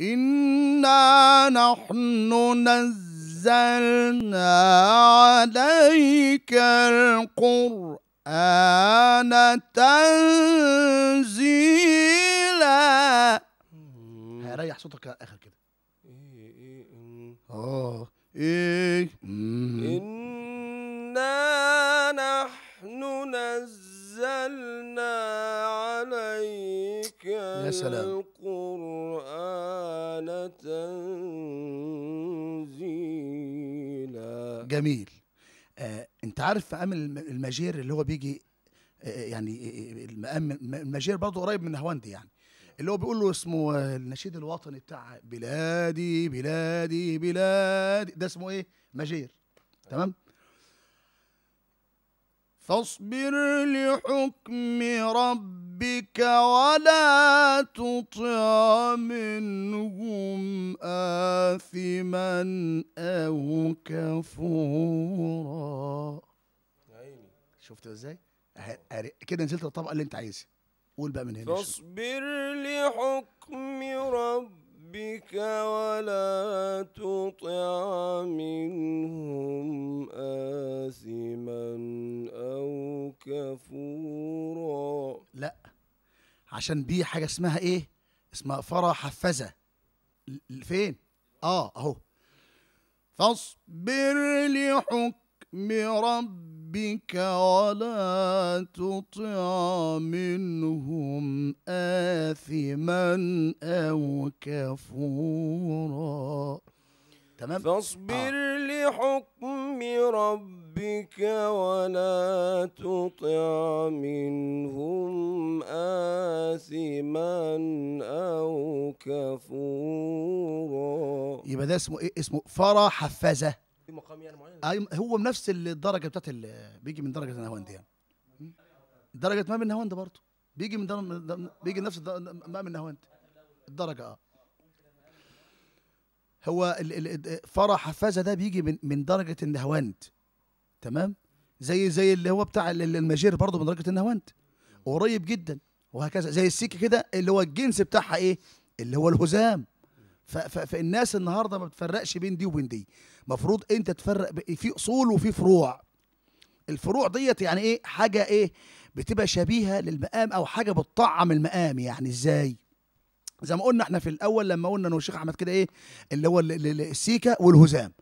إنا نحن نزلنا عليك القرآن تنزيلا ريح صوتك آخر كده إيه، إيه، آه إيه، إنا نحن نزلنا عليك يا سلام تنزيلا جميل آه انت عارف مقام المجير اللي هو بيجي آه، آه، يعني آه، المقام المجير برضه قريب من هواندي يعني اللي هو بيقول له اسمه النشيد الوطني بتاع بلادي بلادي بلادي ده اسمه ايه مجير تمام فاصبر لحكم رب ربك ولا تطع منهم آثما أو كفورا عيني شفت ازاي؟ أه، كده نزلت الطبقة اللي انت عايزها قول بقى من هنا فاصبر لحكم ربك ولا تطع منهم آثما أو كفورا لا عشان دي حاجه اسمها ايه اسمها فرح حفزه فين اه اهو فاصبر لحكم ربك ولا تطع منهم آثما أو كفورا تمام فاصبر آه. لحكم ربك ولا تطع منهم آثما أو كفورا يبقى ده اسمه إيه اسمه فرا حفزة مقام يعني معين أيوة، هو بنفس الدرجة بتاعت بيجي من درجة النهوان دي يعني درجة ما من النهوان ده برضه بيجي من درجة بيجي نفس ما من النهوان الدرجة اه هو فرح حفاظه ده بيجي من من درجه النهوانت تمام زي زي اللي هو بتاع المجير برضه من درجه النهوانت قريب جدا وهكذا زي السكه كده اللي هو الجنس بتاعها ايه اللي هو الهزام فالناس النهارده ما بتفرقش بين دي وبين دي مفروض انت تفرق في اصول وفي فروع الفروع ديت يعني ايه حاجه ايه بتبقى شبيهه للمقام او حاجه بتطعم المقام يعني ازاي زي ما قلنا احنا في الاول لما قلنا انه الشيخ احمد كده ايه اللي هو السيكا والهزام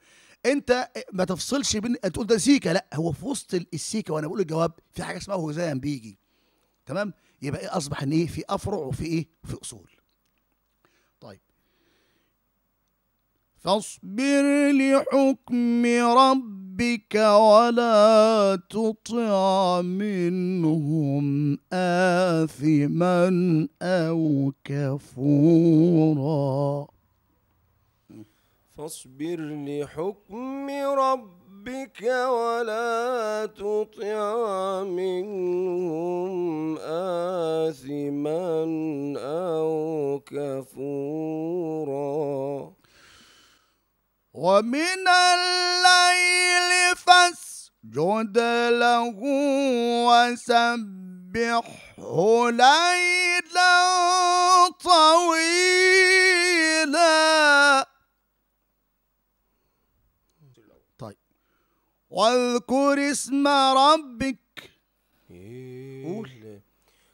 انت ما تفصلش بين تقول ده سيكا لا هو في وسط السيكا وانا بقول الجواب في حاجه اسمها هزام بيجي تمام يبقى ايه اصبح ان ايه في افرع وفي ايه في اصول طيب فاصبر لحكم رب بك ولا تطع منهم آثما أو كفورا فاصبر لحكم ربك ولا تطع منهم آثما أو كفورا ومن الليل فاسجد له وسبحه ليلا طويلا طيب واذكر اسم ربك قول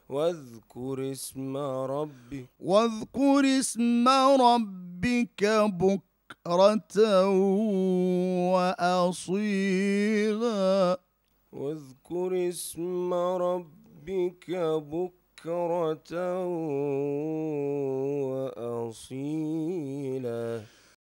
واذكر اسم ربك واذكر اسم ربك بك بكرة وأصيلا واذكر اسم ربك بكرة وأصيلا